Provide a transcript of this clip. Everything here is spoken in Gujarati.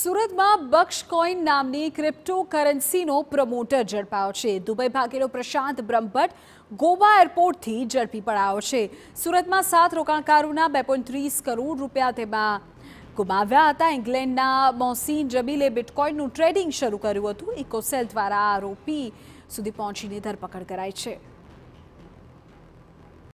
સુરતમાં બક્ષ બક્ષકોઇન નામની ક્રિપ્ટોકરન્સીનો પ્રમોટર ઝડપાયો છે દુબઈ ભાગેલો પ્રશાંત બ્રહ્મભટ્ટ ગોવા એરપોર્ટથી ઝડપી પડાયો છે સુરતમાં સાત રોકાણકારોના બે કરોડ રૂપિયા તેમાં ગુમાવ્યા હતા ઇંગ્લેન્ડના મોસીન જબીલે બિટકોઇનનું ટ્રેડિંગ શરૂ કર્યું હતું ઇકોસેલ દ્વારા આરોપી સુધી પહોંચીને ધરપકડ કરાઈ છે